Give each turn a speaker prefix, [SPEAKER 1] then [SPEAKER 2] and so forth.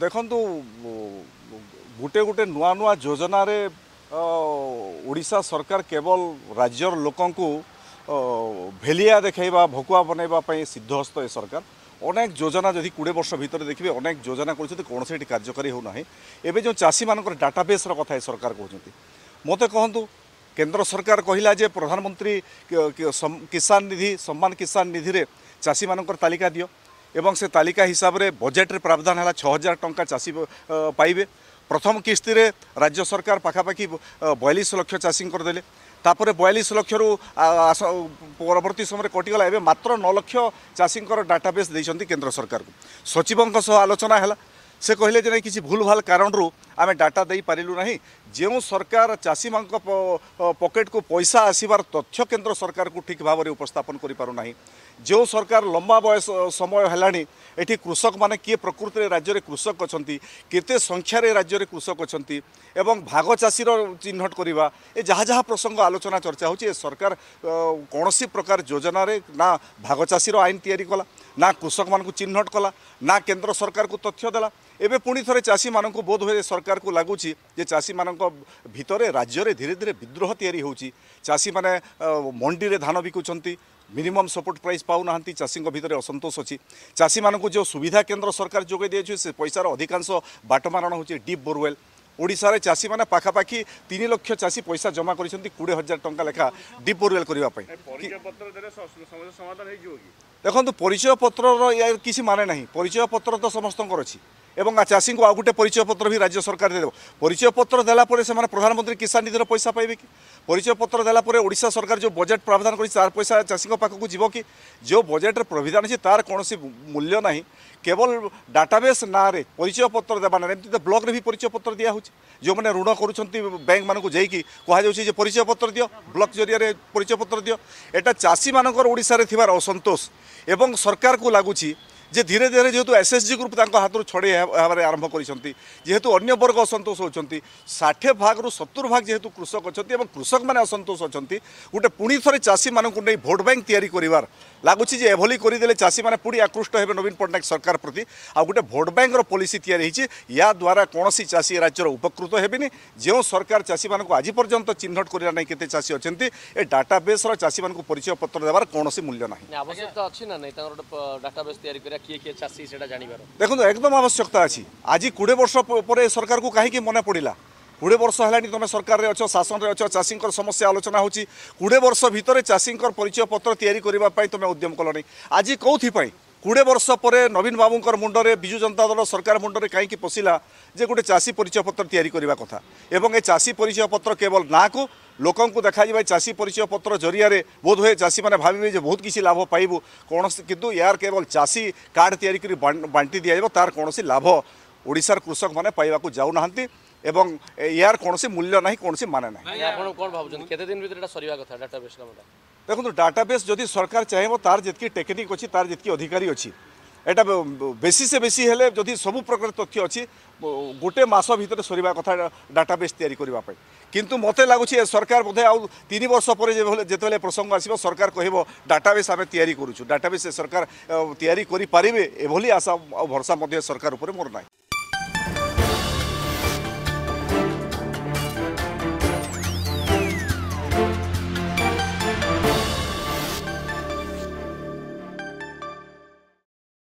[SPEAKER 1] ଦେଖନ୍ତୁ ଗୋଟେ ଗୋଟେ ନୂଆ ନୂଆ ଯୋଜନାରେ ଓଡ଼ିଶା ସରକାର କେବଳ ରାଜ୍ୟର ଲୋକଙ୍କୁ ଭେଲିଆ ଦେଖାଇବା ଭକୁଆ ବନାଇବା ପାଇଁ ସିଦ୍ଧହସ୍ତ ଏ ସରକାର ଅନେକ ଯୋଜନା ଯଦି କୋଡ଼ିଏ ବର୍ଷ ଭିତରେ ଦେଖିବେ ଅନେକ ଯୋଜନା କରୁଛନ୍ତି କୌଣସି ଏଠି କାର୍ଯ୍ୟକାରୀ ହେଉନାହିଁ ଏବେ ଯେଉଁ ଚାଷୀମାନଙ୍କର ଡାଟାବେସ୍ର କଥା ଏ ସରକାର କହୁଛନ୍ତି ମୋତେ କହନ୍ତୁ କେନ୍ଦ୍ର ସରକାର କହିଲା ଯେ ପ୍ରଧାନମନ୍ତ୍ରୀ କିଷାନ ନିଧି ସମ୍ମାନ କିଷାନ ନିଧିରେ ଚାଷୀମାନଙ୍କର ତାଲିକା ଦିଅ এবং সে তালিকা হিসাবে বজেটের প্রাবধান হল ছ হাজার টঙ্কা চাষী পাইবে প্রথম কিস্তিরে রাজ্য সরকার পাখাপাখি বয়ালিশ লক্ষ চাষীঙ্কর দেলে তাপরে বয়ালিশ লক্ষর পরবর্তী সময় কটিগাল এবে মাত্র ন লক্ষ চাষীঙ্কর ডাটাবেস দিয়েছেন কেন্দ্র সরকারকে সচিবঙ্ক আলোচনা হল সে কহিলেন যে কিছু ভুলভাল কারণরু ଆମେ ଡାଟା ଦେଇପାରିଲୁ ନାହିଁ ଯେଉଁ ସରକାର ଚାଷୀମାନଙ୍କ ପକେଟକୁ ପଇସା ଆସିବାର ତଥ୍ୟ କେନ୍ଦ୍ର ସରକାରକୁ ଠିକ୍ ଭାବରେ ଉପସ୍ଥାପନ କରିପାରୁନାହିଁ ଯେଉଁ ସରକାର ଲମ୍ବା ବୟସ ସମୟ ହେଲାଣି ଏଠି କୃଷକମାନେ କିଏ ପ୍ରକୃତିରେ ରାଜ୍ୟରେ କୃଷକ ଅଛନ୍ତି କେତେ ସଂଖ୍ୟାରେ ରାଜ୍ୟରେ କୃଷକ ଅଛନ୍ତି ଏବଂ ଭାଗ ଚାଷୀର ଚିହ୍ନଟ କରିବା ଏ ଯାହା ଯାହା ପ୍ରସଙ୍ଗ ଆଲୋଚନା ଚର୍ଚ୍ଚା ହେଉଛି ଏ ସରକାର କୌଣସି ପ୍ରକାର ଯୋଜନାରେ ନା ଭାଗ ଚାଷୀର ଆଇନ ତିଆରି କଲା ନା କୃଷକମାନଙ୍କୁ ଚିହ୍ନଟ କଲା ନା କେନ୍ଦ୍ର ସରକାରକୁ ତଥ୍ୟ ଦେଲା ଏବେ ପୁଣି ଥରେ ଚାଷୀମାନଙ୍କୁ ବୋଧ ହୁଏ ସରକାର সরকারকে লাগুছি যে চাষীমানক ভিতরে রাজ্যরে ধীরে ধীরে বিদ্রোহ তৈরি হচ্ছে চাষীমানে মন্ডিরে ধান বিকুচার মিনিমম সপোর্ট প্রাইস পাওনা চাষীঙ্ ভিতরে অসন্তোষ অছি চাষীমানক যে সুবিধা কেন্দ্র সরকার যোগাই দিয়েছে সে পয়সার অধিকাংশ বাটমারণ হচ্ছে ডিপ বোরওয়েল ওড়শার চাষী মানে পাখাপাখি তিন লক্ষ চাষী পয়সা জমা করেছেন কোড়ি হাজার টঙ্কা লেখা ডিপ বোরওয়েল করা দেখুন ପରିଚୟପତ୍ରର ୟା କିଛି ମାନେ ନାହିଁ ପରିଚୟପତ୍ର ତ ସମସ୍ତଙ୍କର ଅଛି এবং চাষীকে আউ গোটে পরিচয়পত্র বি রাজ্য সরকার দিয়ে দেব পরিচয়পত্র দেলাপরে সে প্রধানমন্ত্রী কিষান নিধির পয়সা পাইবে কি পরিচয়পত্র দেলাপরে ওড়শা সরকার যে বজেট প্রাবধান করেছে তার পয়সা চাষী পাখক যাব কি যে বজেটের প্রবিধান আছে তার কোণী মূল্য না কেবল ডাটাবেস নাঁরে পরিচয়পত্র দেবা না এমনি তো ব্লকরে বি পরিচয়পত্র দিয়া হচ্ছে যে ঋণ করছেন ব্যাঙ্ক মানুষ যাইকি কুহযাচ্ছে যে পরিচয়পত্র দিও ব্লক জরিয়া পরিচয়পত্র দিও এটা চাষী মানুষ ওড়শার থাকার অসন্তোষ ए सरकारको लागु যে ধীরে ধীরে যেহেতু এসএসজি গ্রুপ তাঁর হাতরু ছড়াই হওয়ার আরম্ভ করেছেন যেহেতু অন্য বর্গ অসন্তোষ হচ্ছেন ষাঠিয়ে রু সতুর ভাগ যেহেতু কৃষক অনেক এবং কৃষক মানে অসন্তোষ অনেক গোটে পুঁ থাকে চাষী মানুষ নিয়ে ভোট ব্যাঙ্ক তৈরি করবার লাগুছি যে এভাবে করেদেলে চাষী মানে পুঁ আকৃষ্ট হবে নবীন পট্টনাক সরকার প্রতি আোটে ভোট ব্যাঙ্কর পলিসি তৈরি হয়েছে ইয়াদ্বারা কৌশি চাষী রাজ্যের উপকৃত হবেনি যে সরকার চাষী মানুষ আজ পর্যন্ত চিহ্নট করা নাই কেতে চাষী অনেক এ ডাটাবেসর চাষী মানুষ পরিচয় পত্র দেবার কৌশি মূল্য না আবশ্যকতা অনেক ডাটাবেস তৈরি করা କିଏ କିଏ ଚାଷୀ ସେଇଟା ଜାଣିବାର ଦେଖନ୍ତୁ ଏକଦମ ଆବଶ୍ୟକତା ଅଛି ଆଜି କୋଡ଼ିଏ ବର୍ଷ ପରେ ସରକାରକୁ କାହିଁକି ମନେ ପଡ଼ିଲା କୋଡ଼ିଏ ବର୍ଷ ହେଲାଣି ତୁମେ ସରକାରରେ ଅଛ ଶାସନରେ ଅଛ ଚାଷୀଙ୍କର ସମସ୍ୟା ଆଲୋଚନା ହେଉଛି କୋଡ଼ିଏ ବର୍ଷ ଭିତରେ ଚାଷୀଙ୍କର ପରିଚୟ ପତ୍ର ତିଆରି କରିବା ପାଇଁ ତୁମେ ଉଦ୍ୟମ କଲଣି ଆଜି କେଉଁଥିପାଇଁ কোড়িয়ে বর্ষ পরে নবীন বাবুঙ্কর মুন্ডরে বিজু জনতা দল সরকার মুন্ডরে কাইকি পশিলা যে গোটে চাষী পরিচয়পত্র তৈরি করা কথা এবং এই চাষী পরিচয়পত্র কেবল নাকু ଲୋକଙ୍କୁ ଦେଖାଯିବା ଚାଷୀ ପରିଚୟ ପତ୍ର ଜରିଆରେ ବୋଧହୁଏ ଚାଷୀମାନେ ଭାବିବେ ଯେ ବହୁତ କିଛି ଲାଭ ପାଇବୁ କୌଣସି କିନ୍ତୁ ଏହାର କେବଳ ଚାଷୀ କାର୍ଡ଼ ତିଆରି କରି ବାଣ୍ଟି ଦିଆଯିବ ତାର କୌଣସି ଲାଭ ଓଡ଼ିଶାର କୃଷକମାନେ ପାଇବାକୁ ଯାଉନାହାନ୍ତି ଏବଂ ଏହାର କୌଣସି ମୂଲ୍ୟ ନାହିଁ କୌଣସି ମାନେ ନାହିଁ ଆପଣ କ'ଣ ଭାବୁଛନ୍ତି କେତେ ଦିନ ଭିତରେ ଏଇଟା ସରିବା କଥା ଡାଟାବେସ୍ କାମଟା দেখুন ডাটাবেস যদি সরকার চাহিব তার যেত টেকনিক অছি তার যেত অধিকারী অছি এটা বেশি সে বেশি হলে যদি সবু প্রকার তথ্য অছি গোটে মাস ভিতরে সরিবা কথা ডাটাবেস তৈরি করা কিন্তু মতো লাগুছি সরকার বোধে আউ তিন বর্ষ পরে যেতবে প্রসঙ্গ আসব সরকার কহব ডাটাবেস আমি তৈরি করুছু ডাটাবেস সরকার তৈরি করে পারিবে এভাবে আশা ভরসা সরকার উপরে মোর নাই